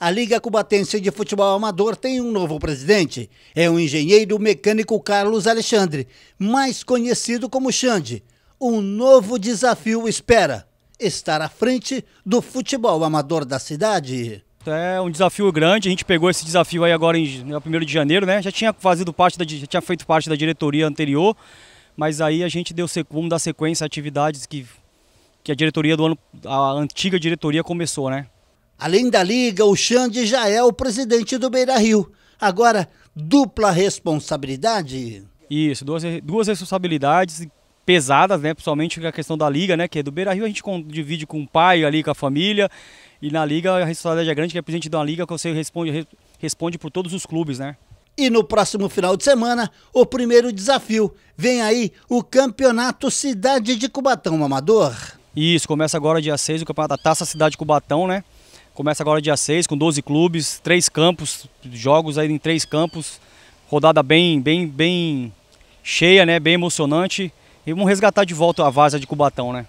A Liga Cubatense de Futebol Amador tem um novo presidente. É o engenheiro mecânico Carlos Alexandre, mais conhecido como Xande. Um novo desafio espera estar à frente do futebol amador da cidade. É um desafio grande, a gente pegou esse desafio aí agora em 1 de janeiro, né? Já tinha, fazido parte da, já tinha feito parte da diretoria anterior, mas aí a gente deu vamos dar sequência a atividades que, que a diretoria do ano, a antiga diretoria começou, né? Além da liga, o Xande já é o presidente do Beira Rio. Agora, dupla responsabilidade? Isso, duas, duas responsabilidades pesadas, né? Principalmente a questão da liga, né? Que é do Beira Rio a gente divide com o pai ali, com a família. E na liga a responsabilidade é grande, que é presidente de uma liga que você responde, responde por todos os clubes, né? E no próximo final de semana, o primeiro desafio. Vem aí o Campeonato Cidade de Cubatão Amador. Isso, começa agora dia 6 o Campeonato da Taça Cidade de Cubatão, né? Começa agora dia 6 com 12 clubes, três campos, jogos aí em três campos. Rodada bem, bem, bem cheia, né? Bem emocionante. E vamos resgatar de volta a vaza de Cubatão, né?